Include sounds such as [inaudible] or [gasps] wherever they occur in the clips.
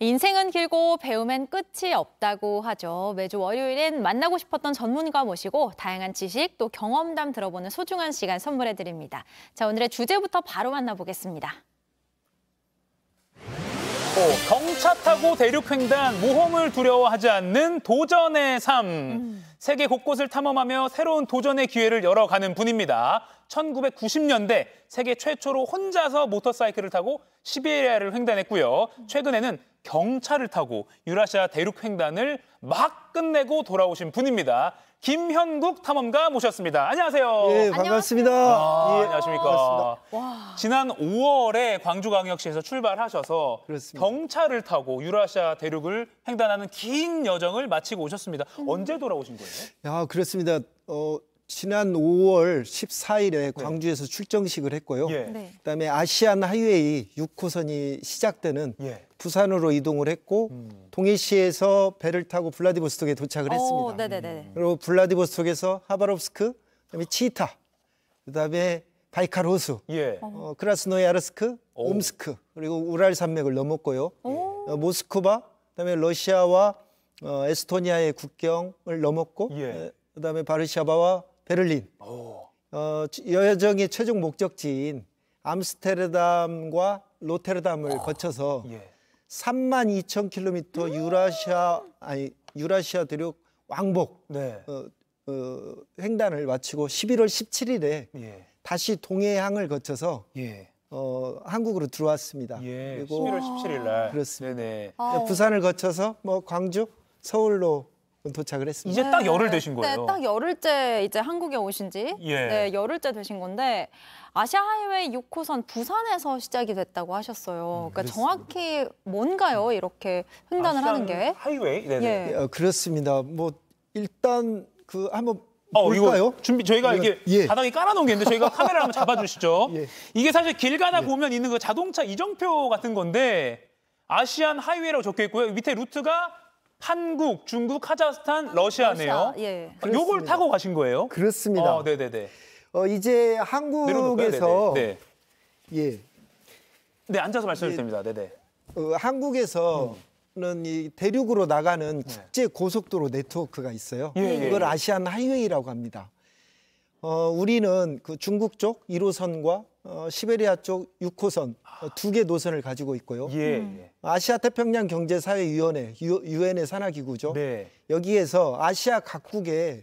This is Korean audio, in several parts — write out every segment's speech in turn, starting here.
인생은 길고 배움엔 끝이 없다고 하죠. 매주 월요일엔 만나고 싶었던 전문가 모시고 다양한 지식 또 경험담 들어보는 소중한 시간 선물해 드립니다. 자, 오늘의 주제부터 바로 만나보겠습니다. 어, 경차 타고 대륙 횡단, 모험을 두려워하지 않는 도전의 삶. 음. 세계 곳곳을 탐험하며 새로운 도전의 기회를 열어가는 분입니다. 1990년대 세계 최초로 혼자서 모터사이클을 타고 시베리아를 횡단했고요. 최근에는 경차를 타고 유라시아 대륙 횡단을 막 끝내고 돌아오신 분입니다. 김현국 탐험가 모셨습니다. 안녕하세요. 예, 반갑습니다. 아, 예, 안녕하십니까. 반 지난 5월에 광주광역시에서 출발하셔서 그렇습니다. 경차를 타고 유라시아 대륙을 횡단하는 긴 여정을 마치고 오셨습니다. 음. 언제 돌아오신 거예요? 거 아, 야, 그렇습니다. 어, 지난 5월 14일에 네. 광주에서 출정식을 했고요. 예. 네. 그다음에 아시안 하이웨이 6호선이 시작되는 예. 부산으로 이동을 했고 음. 동해시에서 배를 타고 블라디보스톡에 도착을 오, 어, 했습니다. 네네네. 음. 그리고 블라디보스톡에서 하바롭스크, 그다음에 치타, 그다음에 바이칼 호수, 예. 어. 어, 크라스노야르스크, 오. 옴스크, 그리고 우랄 산맥을 넘었고요. 오. 어, 모스크바, 그다음에 러시아와 어, 에스토니아의 국경을 넘었고 예. 그다음에 바르샤바와 베를린 어, 어 여정의 최종 목적지인 암스테르담과 로테르담을 오. 거쳐서 예. 3만 2천 킬로미터 유라시아 아니 유라시아 대륙 왕복 네. 어, 어, 횡단을 마치고 11월 17일에 예. 다시 동해항을 거쳐서 예. 어, 한국으로 들어왔습니다. 예, 그리고 11월 17일 날 그렇습니다. 네네. 아. 부산을 거쳐서 뭐 광주, 서울로 도착을 했습니다. 이제 딱 열흘 네. 되신 네, 거예요. 네, 딱 열흘째 이제 한국에 오신 지 예. 네, 열흘째 되신 건데 아시아 하이웨이 6호선 부산에서 시작이 됐다고 하셨어요. 음, 그러니까 정확히 뭔가요? 이렇게 횡단을 하는 게. 하이웨이? 네네. 예. 어, 그렇습니다. 뭐 일단 그 한번 어, 볼까요? 준비 저희가 이게 예. 바닥에 깔아놓은 게 있는데 저희가 카메라 한번 잡아주시죠. [laughs] 예. 이게 사실 길 가다 예. 보면 있는 그 자동차 이정표 같은 건데 아시안 하이웨이라고 적혀 있고요. 밑에 루트가 한국, 중국, 카자흐스탄, 아, 러시아네요. 러시아, 예. 예. 아, 요걸 타고 가신 거예요? 그렇습니다. 어, 네네네. 어, 이제 한국에서 네. 예. 네, 앉아서 말씀해 주니다 네, 네. 어, 한국에서는 음. 이 대륙으로 나가는 네. 국제 고속도로 네트워크가 있어요. 예, 예. 이걸 아시안 하이웨이라고 합니다. 어, 우리는 그 중국 쪽 1호선과 어, 시베리아 쪽 6호선 어, 두개 노선을 가지고 있고요. 예, 예. 음. 아시아 태평양 경제 사회 위원회 유엔의 산하 기구죠. 네. 여기에서 아시아 각국의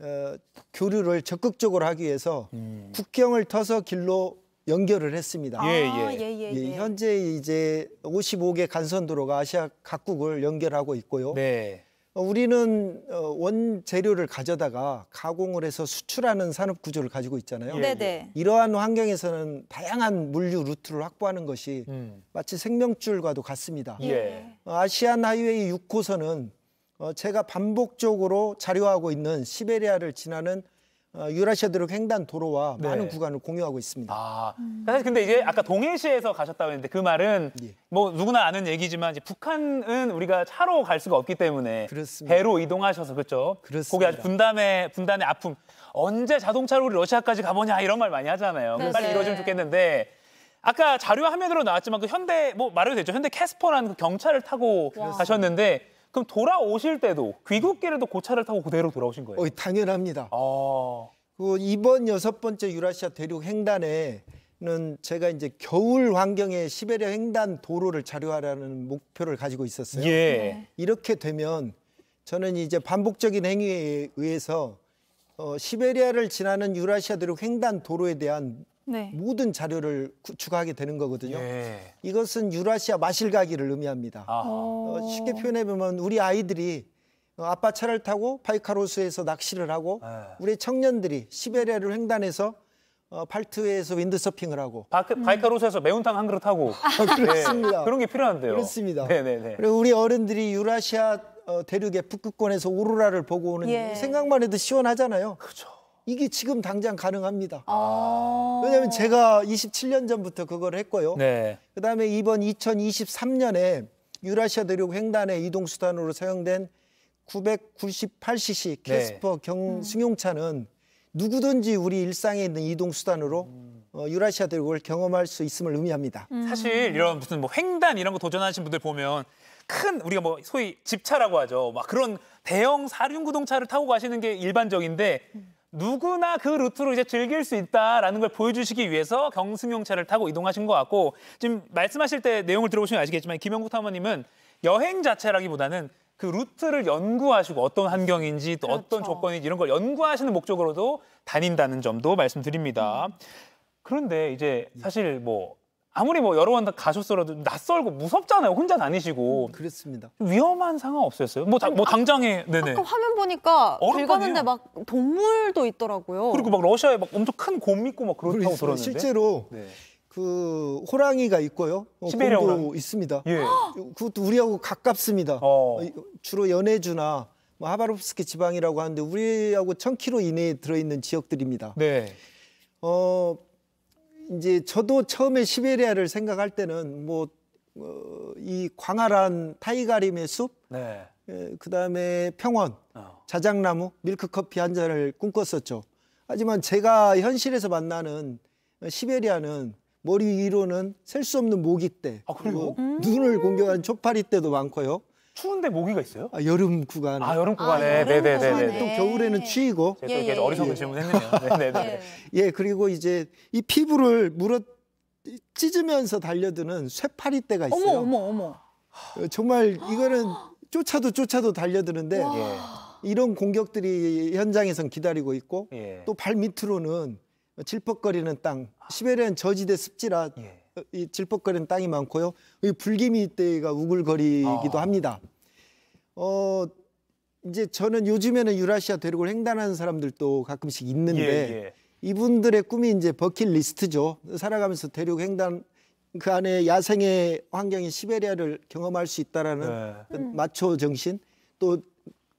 어, 교류를 적극적으로 하기 위해서 음. 국경을 터서 길로 연결을 했습니다. 예, 아, 예. 예, 예. 예, 예, 현재 이제 55개 간선도로가 아시아 각국을 연결하고 있고요. 네. 어, 우리는 어, 원재료를 가져다가 가공을 해서 수출하는 산업 구조를 가지고 있잖아요. 예, 예. 네네. 이러한 환경에서는 다양한 물류 루트를 확보하는 것이 음. 마치 생명줄과도 같습니다. 예. 예. 어, 아시안 하이웨이 6호선은 제가 반복적으로 자료하고 있는 시베리아를 지나는 어, 유라시아 대륙 횡단 도로와 네. 많은 구간을 공유하고 있습니다. 아, 사실 근데 이제 아까 동해시에서 가셨다고 했는데 그 말은 예. 뭐 누구나 아는 얘기지만 북한은 우리가 차로 갈 수가 없기 때문에 그렇습니다. 배로 이동하셔서 그렇죠. 그렇습니다. 거기 아주 분단의 분단의 아픔. 언제 자동차로 우리 러시아까지 가보냐 이런 말 많이 하잖아요. 네. 빨리 이루어지면 좋겠는데 아까 자료 화면으로 나왔지만 그 현대 뭐 말해도 되죠. 현대 캐스퍼라는 그 경차를 타고 와. 가셨는데 그럼 돌아오실 때도 귀국길에도 고차를 그 타고 그대로 돌아오신 거예요? 어, 당연합니다. 아... 그 이번 여섯 번째 유라시아 대륙 횡단에는 제가 이제 겨울 환경에 시베리아 횡단 도로를 자료화라는 목표를 가지고 있었어요. 예. 네. 이렇게 되면 저는 이제 반복적인 행위에 의해서 어, 시베리아를 지나는 유라시아 대륙 횡단 도로에 대한 네. 모든 자료를 추가하게 되는 거거든요. 예. 이것은 유라시아 마실가기를 의미합니다. 아. 어. 어, 쉽게 표현해 보면 우리 아이들이 어, 아빠 차를 타고 파이카로스에서 낚시를 하고 예. 우리 청년들이 시베리아를 횡단해서 어, 팔트에서 윈드서핑을 하고 바, 음. 이카로스에서 매운탕 한 그릇 하고 어, [laughs] 그렇습니다. 네. 그런 게 필요한데요. 그렇습니다. 네네네. 네, 네. 그리고 우리 어른들이 유라시아 어, 대륙의 북극권에서 오로라를 보고 오는 예. 생각만 해도 시원하잖아요. 그렇죠. 이게 지금 당장 가능합니다. 아. 왜냐하면 제가 27년 전부터 그걸 했고요. 네. 그다음에 이번 2023년에 유라시아 대륙 횡단의 이동 수단으로 사용된 998cc 캐스퍼 네. 경 승용차는 누구든지 우리 일상에 있는 이동 수단으로 어, 유라시아 대륙을 경험할 수 있음을 의미합니다. 음. 사실 이런 무슨 뭐 횡단 이런 거 도전하신 분들 보면 큰 우리가 뭐 소위 집차라고 하죠. 막 그런 대형 사륜구동차를 타고 가시는 게 일반적인데 음. 누구나 그 루트로 이제 즐길 수 있다라는 걸 보여주시기 위해서 경승용차를 타고 이동하신 것 같고 지금 말씀하실 때 내용을 들어보시면 아시겠지만 김영국 사모님은 여행 자체라기보다는 그 루트를 연구하시고 어떤 환경인지 또 그렇죠. 어떤 조건인지 이런 걸 연구하시는 목적으로도 다닌다는 점도 말씀드립니다. 음. 그런데 이제 사실 뭐 아무리 뭐 여러 번 가셨어도 라 낯설고 무섭잖아요. 혼자 다니시고. 음, 그렇습니다. 위험한 상황 없었어요? 뭐, 다, 뭐 아, 당장에 네네. 아까 화면 보니까 길 가는데 막 동물도 있더라고요. 그리고 막 러시아에 막 엄청 큰 곰 있고 막 그렇다고 들었는데. 실제로 네. 그 호랑이가 있고요. 어, 시베리아 곰도 있습니다. 예. 그것도 우리하고 가깝습니다. 어. 어 주로 연해주나 뭐 하바롭스키 지방이라고 하는데 우리하고 1000km 이내에 들어있는 지역들입니다. 네. 어, 이제 저도 처음에 시베리아를 생각할 때는 뭐이 어, 광활한 타이가림의 숲, 네. 에, 예, 그다음에 평원, 어. 자작나무, 밀크커피 한 잔을 꿈꿨었죠. 하지만 제가 현실에서 만나는 시베리아는 머리 위로는 셀 수 없는 모기 때, 아, 그리고 음. 눈을 공격하는 초파리 때도 많고요. 추운데 모기가 있어요? 아, 여름 구간. 아 여름 구간에 아, 네네네. 또 겨울에는 추이고 예, 예, 예, 어리석은 예. 질문했네요. [laughs] 네. 네네네. 예 그리고 이제 이 피부를 물어 찢으면서 달려드는 쇠파리 때가 있어요. 어머 어머 어머. 어, 정말 이거는 쫓아도 쫓아도 달려드는데 예. 이런 공격들이 현장에선 기다리고 있고 예. 또발 밑으로는 질퍽거리는 땅 시베리안 저지대 습지라 예. 이 질퍽거리는 땅이 많고요. 이불기미때가 우글거리기도 아. 합니다. 어 이제 저는 요즘에는 유라시아 대륙을 횡단하는 사람들도 가끔씩 있는데 예, 예. 이분들의 꿈이 이제 버킷리스트죠. 살아가면서 대륙 횡단 그 안에 야생의 환경인 시베리아를 경험할 수 있다라는 네. 마초 정신 또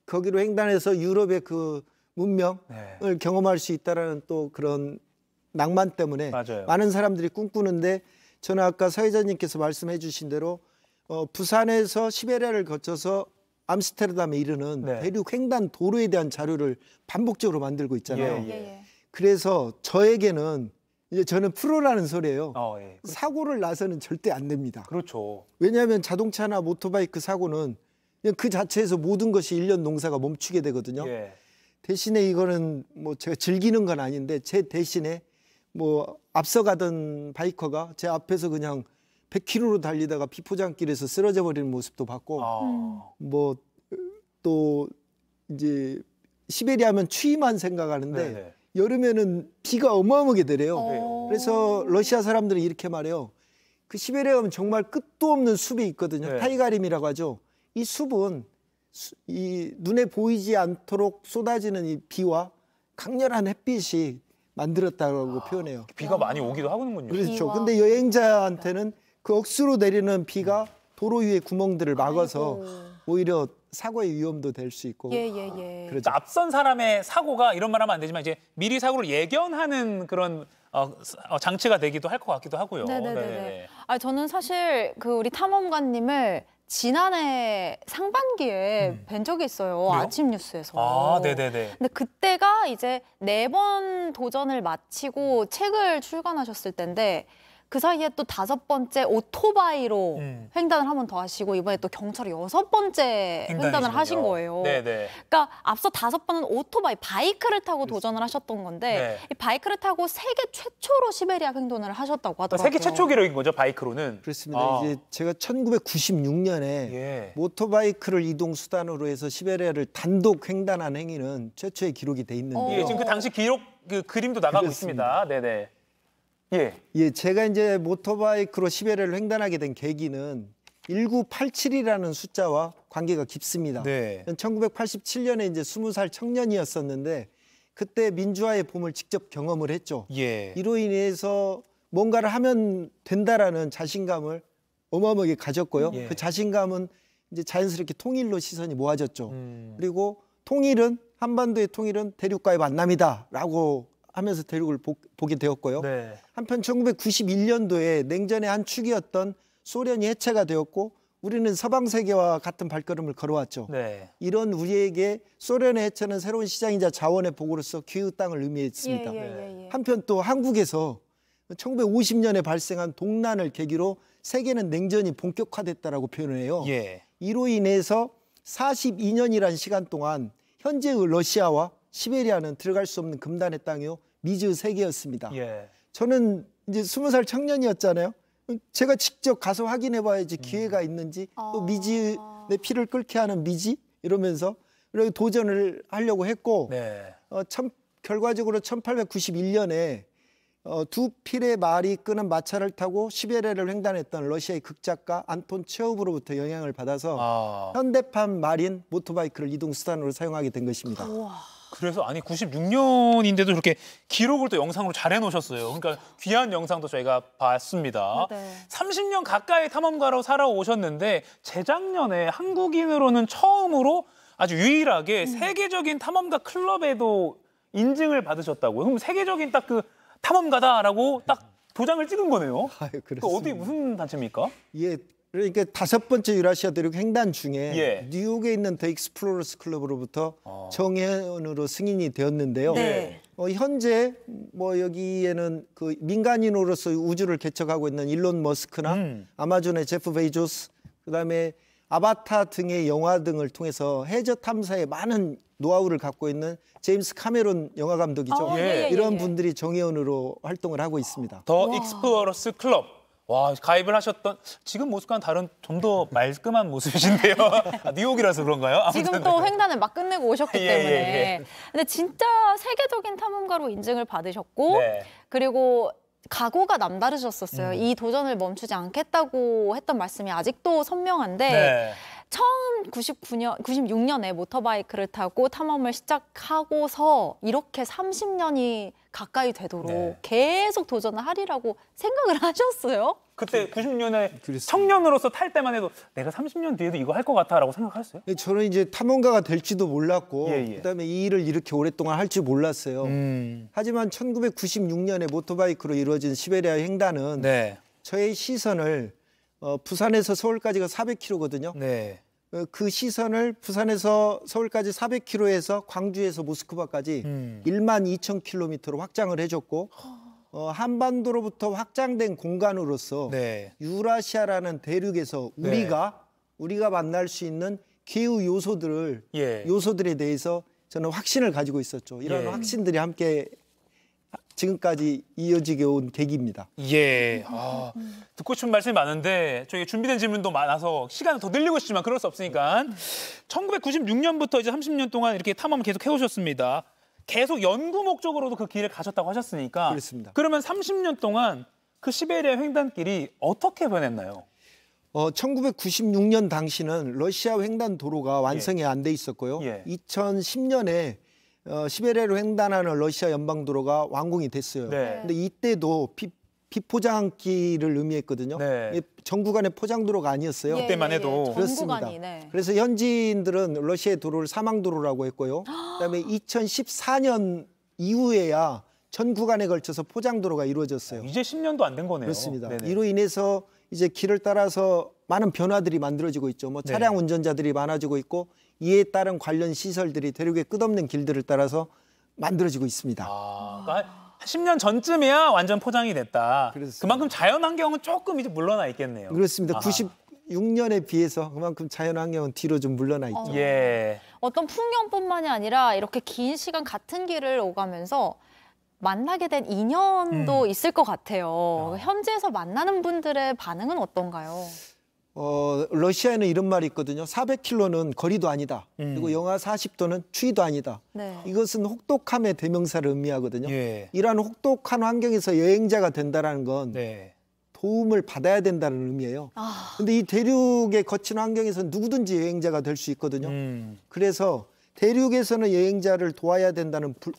거기로 횡단해서 유럽의 그 문명을 네. 경험할 수 있다라는 또 그런 낭만 때문에 맞아요. 많은 사람들이 꿈꾸는데 저는 아까 사회자님께서 말씀해 주신 대로 어, 부산에서 시베리아를 거쳐서 암스테르담에 이르는 네. 대륙 횡단 도로에 대한 자료를 반복적으로 만들고 있잖아요. 예, 예. 예, 예. 그래서 저에게는 이제 저는 프로라는 소리예요. 어, 예. 그렇죠. 사고를 나서는 절대 안 됩니다. 그렇죠. 왜냐하면 자동차나 모토바이크 사고는 그냥 그 자체에서 모든 것이 일년 농사가 멈추게 되거든요. 예. 대신에 이거는 뭐 제가 즐기는 건 아닌데 제 대신에 뭐 앞서가던 바이커가 제 앞에서 그냥 100km로 달리다가 비포장길에서 쓰러져 버리는 모습도 봤고 아. 뭐또 이제 시베리아면 추위만 생각하는데 네네. 네. 여름에는 비가 어마어마하게 내려요. 어. 그래서 러시아 사람들은 이렇게 말해요. 그 시베리아 가면 정말 끝도 없는 숲이 있거든요. 네. 타이가림이라고 하죠. 이 숲은 이 눈에 보이지 않도록 쏟아지는 이 비와 강렬한 햇빛이 만들었다고 아, 표현해요. 비가 많이 오기도 하는군요. 그렇죠. 근데 여행자한테는 그 억수로 내리는 비가 음. 도로 위에 구멍들을 막아서 아이고. 오히려 사고의 위험도 될 수 있고. 예, 예, 예. 그렇죠. 앞선 사람의 사고가 이런 말하면 안 되지만 이제 미리 사고를 예견하는 그런 어, 어 장치가 되기도 할 것 같기도 하고요. 네네네. 네, 네, 네. 네. 아 저는 사실 그 우리 탐험가님을 지난해 상반기에 음. 뵌 적이 있어요. 그래요? 아침 뉴스에서. 아, 네네네. 근데 그때가 이제 네 번 도전을 마치고 책을 출간하셨을 때데 그 사이에 또 다섯 번째 오토바이로 음. 횡단을 한번더 하시고 이번에 또 경찰 이 여섯 번째 횡단이시군요. 횡단을 하신 거예요. 네네. 네. 그러니까 앞서 다섯 번은 오토바이 바이크를 타고 그치. 도전을 하셨던 건데 네. 이 바이크를 타고 세계 최초로 시베리아 횡단을 하셨다고 그러니까 하더라고요. 세계 최초 기록인 거죠 바이크로는? 그렇습니다. 아. 이제 제가 1996년에 예. 모토바이크를 이동 수단으로 해서 시베리아를 단독 횡단한 행위는 최초의 기록이 돼 있는데요. 예, 지금 그 당시 기록 그 그림도 나가고 그렇습니다. 있습니다. 네네. 네. 예. 예, 제가 이제 모터바이크로 시베리아를 횡단하게 된 계기는 1987이라는 숫자와 관계가 깊습니다. 네. 1987년에 이제 20살 청년이었었는데 그때 민주화의 봄을 직접 경험을 했죠. 예. 이로 인해서 뭔가를 하면 된다라는 자신감을 어마어마하게 가졌고요. 예. 그 자신감은 이제 자연스럽게 통일로 시선이 모아졌죠. 음. 그리고 통일은 한반도의 통일은 대륙과의 만남이다라고 하면서 대륙을 보, 게 되었고요. 네. 한편 1991년도에 냉전의 한 축이었던 소련이 해체가 되었고 우리는 서방 세계와 같은 발걸음을 걸어왔죠. 네. 이런 우리에게 소련의 해체는 새로운 시장이자 자원의 복으로서 기후 땅을 의미했습니다. 예, 예, 예, 예. 한편 또 한국에서 1950년에 발생한 동란을 계기로 세계는 냉전이 본격화됐다라고 표현을 해요. 예. 이로 인해서 42년이란 시간 동안 현재의 러시아와 시베리아는 들어갈 수 없는 금단의 땅이요 미주 세계였습니다. 예. 저는 이제 스무 살 청년이었잖아요. 제가 직접 가서 확인해봐야지 음. 기회가 있는지 또 아. 미지 의 피를 끓게 하는 미지 이러면서 그리고 도전을 하려고 했고 네. 어, 참 결과적으로 1891년에 어, 두 필의 말이 끄는 마차를 타고 시베리아를 횡단했던 러시아의 극작가 안톤 체오으로부터 영향을 받아서 아. 현대판 말인 모토바이크를 이동 수단으로 사용하게 된 것입니다. 우와. 그래서 아니 96년인데도 이렇게 기록을 또 영상으로 잘 해놓으셨어요. 그러니까 귀한 영상도 저희가 봤습니다. 네. 30년 가까이 탐험가로 살아오셨는데 재작년에 한국인으로는 처음으로 아주 유일하게 음. 세계적인 탐험가 클럽에도 인증을 받으셨다고요. 그럼 세계적인 딱 그 탐험가다라고 딱 네. 도장을 찍은 거네요. [laughs] 아유, 그러니까 어디 무슨 단체입니까? 예, 그러니까 다섯 번째 유라시아 대륙 횡단 중에 예. 뉴욕에 있는 더 익스플로러스 클럽으로부터 어. 정회원으로 승인이 되었는데요. 네. 어, 현재 뭐 여기에는 그 민간인으로서 우주를 개척하고 있는 일론 머스크나 음. 아마존의 제프 베이조스 그다음에 아바타 등의 영화 등을 통해서 해저 탐사에 많은 노하우를 갖고 있는 제임스 카메론 영화 감독이죠. 아, 예. 예, 예 이런 예. 분들이 정회원으로 활동을 하고 있습니다. 더 익스플로러스 클럽 와 가입을 하셨던 지금 모습과는 다른 좀 더 말끔한 모습이신데요. 아, 뉴욕이라서 그런가요? 지금 또 횡단을 막 끝내고 오셨기 [laughs] 예, 예, 때문에. 예, 예. 근데 진짜 세계적인 탐험가로 인증을 받으셨고 네. 그리고 각오가 남다르셨었어요. 음. 이 도전을 멈추지 않겠다고 했던 말씀이 아직도 선명한데 네. 처음 99년, 96년에 모터바이크를 타고 탐험을 시작하고서 이렇게 30년이 가까이 되도록 네. 계속 도전을 하리라고 생각을 하셨어요? 그때 90년에 청년으로서 탈 때만 해도 내가 30년 뒤에도 이거 할 것 같아라고 생각했어요? 네, 저는 이제 탐험가가 될지도 몰랐고 예, 예. 그다음에 이 일을 이렇게 오랫동안 할 줄 몰랐어요. 음. 하지만 1996년에 모터바이크로 이루어진 시베리아 횡단은 네. 저의 시선을 어, 부산에서 서울까지가 400km거든요. 네. 어, 그 시선을 부산에서 서울까지 400km에서 광주에서 모스크바까지 음. 1만 2천 킬로미터로 확장을 해줬고 어, 한반도로부터 확장된 공간으로서 네. 유라시아라는 대륙에서 네. 우리가 네. 우리가 만날 수 있는 기후 요소들을 예. 요소들에 대해서 저는 확신을 가지고 있었죠. 이런 예. 확신들이 함께 지금까지 이어지게 온 계기입니다. 예. 아, 듣고 싶은 말씀이 많은데 저희 준비된 질문도 많아서 시간을 더 늘리고 싶지만 그럴 수 없으니까 1996년부터 이제 30년 동안 이렇게 탐험 계속 해오셨습니다. 계속 연구 목적으로도 그 길을 가셨다고 하셨으니까 그렇습니다. 그러면 30년 동안 그 시베리아 횡단길이 어떻게 변했나요? 어, 1996년 당시는 러시아 횡단 도로가 완성이 예. 안돼 있었고요. 예. 2010년에 어, 시베리아로 횡단하는 러시아 연방 도로가 완공이 됐어요. 네. 근데 이때도 피, 비포장기를 의미했거든요. 네. 전 구간의 포장도로가 아니었어요. 예, 그때만 예, 예, 해도 예, 예. 그렇습니다. 구간이, 네. 그래서 현지인들은 러시아 도로를 사망도로라고 했고요. 그다음에 2014년 [gasps] 이후에야 전 구간에 걸쳐서 포장도로가 이루어졌어요. 이제 10년도 안 된 거네요. 그렇습니다. 네네. 이로 인해서 이제 길을 따라서 많은 변화들이 만들어지고 있죠. 뭐 차량 네. 운전자들이 많아지고 있고 이에 따른 관련 시설들이 대륙의 끝없는 길들을 따라서 만들어지고 있습니다. 아, 그러니까 10년 전쯤에야 완전 포장이 됐다. 그렇습니다. 그만큼 자연 환경은 조금 이제 물러나 있겠네요. 그렇습니다. 아. 96년에 비해서 그만큼 자연 환경은 뒤로 좀 물러나 있죠. 어. 예. 어떤 풍경뿐만이 아니라 이렇게 긴 시간 같은 길을 오가면서 만나게 된 인연도 음. 있을 것 같아요. 어. 현지에서 만나는 분들의 반응은 어떤가요? 어, 러시아에는 이런 말이 있거든요. 400km는 거리도 아니다. 음. 그리고 영하 40도는 추위도 아니다. 네. 이것은 혹독함의 대명사를 의미하거든요. 예. 이러한 혹독한 환경에서 여행자가 된다라는 건 네. 도움을 받아야 된다는 의미예요. 아. 근데 이 대륙의 거친 환경에서 누구든지 여행자가 될 수 있거든요. 음. 그래서 대륙에서는 여행자를 도와야 된다는 불,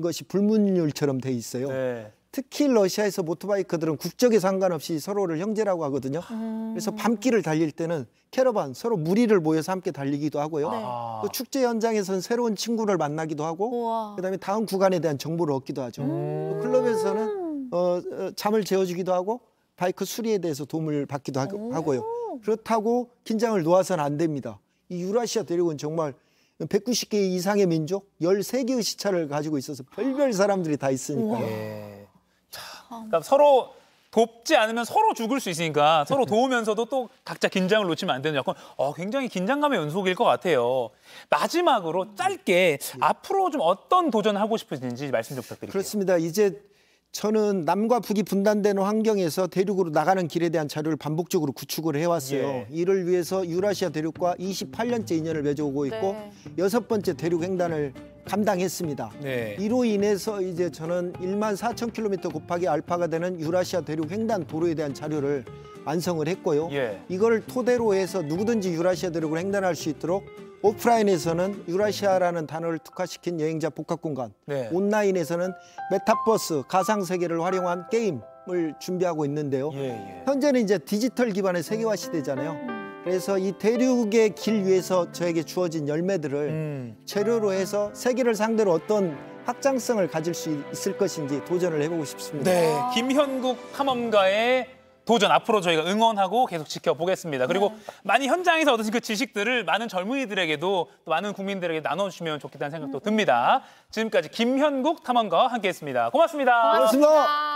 것이 불문율처럼 돼 있어요. 네. 특히 러시아에서 모토바이크들은 국적에 상관없이 서로를 형제라고 하거든요. 음. 그래서 밤길을 달릴 때는 캐러반 서로 무리를 모여서 함께 달리기도 하고요. 네. 또 축제 현장에서는 새로운 친구를 만나기도 하고 우와. 그다음에 다음 구간에 대한 정보를 얻기도 하죠. 음. 클럽에서는 어, 어, 잠을 재워주기도 하고 바이크 수리에 대해서 도움을 받기도 하, 고요 그렇다고 긴장을 놓아서는 안 됩니다. 이 유라시아 대륙은 정말 190개 이상의 민족, 13개의 시차를 가지고 있어서 별별 사람들이 다 있으니까요. 우와. 예. 어. 그러니까 서로 돕지 않으면 서로 죽을 수 있으니까 서로 [laughs] 도우면서도 또 각자 긴장을 놓치면 안 되는 약간 어, 굉장히 긴장감의 연속일 것 같아요. 마지막으로 짧게 예. 앞으로 좀 어떤 도전을 하고 싶으신지 말씀 좀 부탁드릴게요. 그렇습니다. 이제 저는 남과 북이 분단되는 환경에서 대륙으로 나가는 길에 대한 자료를 반복적으로 구축을 해왔어요. 예. 이를 위해서 유라시아 대륙과 28년째 인연을 맺어오고 있고 네. 여섯 번째 대륙 횡단을 감당했습니다. 네. 이로 인해서 이제 저는 1만 4천 킬로미터 곱하기 알파가 되는 유라시아 대륙 횡단 도로에 대한 자료를 완성을 했고요. 예. 이걸 토대로 해서 누구든지 유라시아 대륙을 횡단할 수 있도록 오프라인에서는 유라시아라는 단어를 특화시킨 여행자 복합 공간, 네. 온라인에서는 메타버스 가상 세계를 활용한 게임을 준비하고 있는데요. 예, 예. 현재는 이제 디지털 기반의 세계화 시대잖아요. 그래서 이 대륙의 길 위에서 저에게 주어진 열매들을 음. 재료로 해서 세계를 상대로 어떤 확장성을 가질 수 있을 것인지 도전을 해보고 싶습니다. 네, 김현국 탐험가의 도전 앞으로 저희가 응원하고 계속 지켜보겠습니다. 그리고 많이 현장에서 얻으신 그 지식들을 많은 젊은이들에게도 또 많은 국민들에게 나눠주시면 좋겠다는 생각도 듭니다. 지금까지 김현국 탐험가와 함께했습니다 고맙습니다. 고맙습니다. 고맙습니다.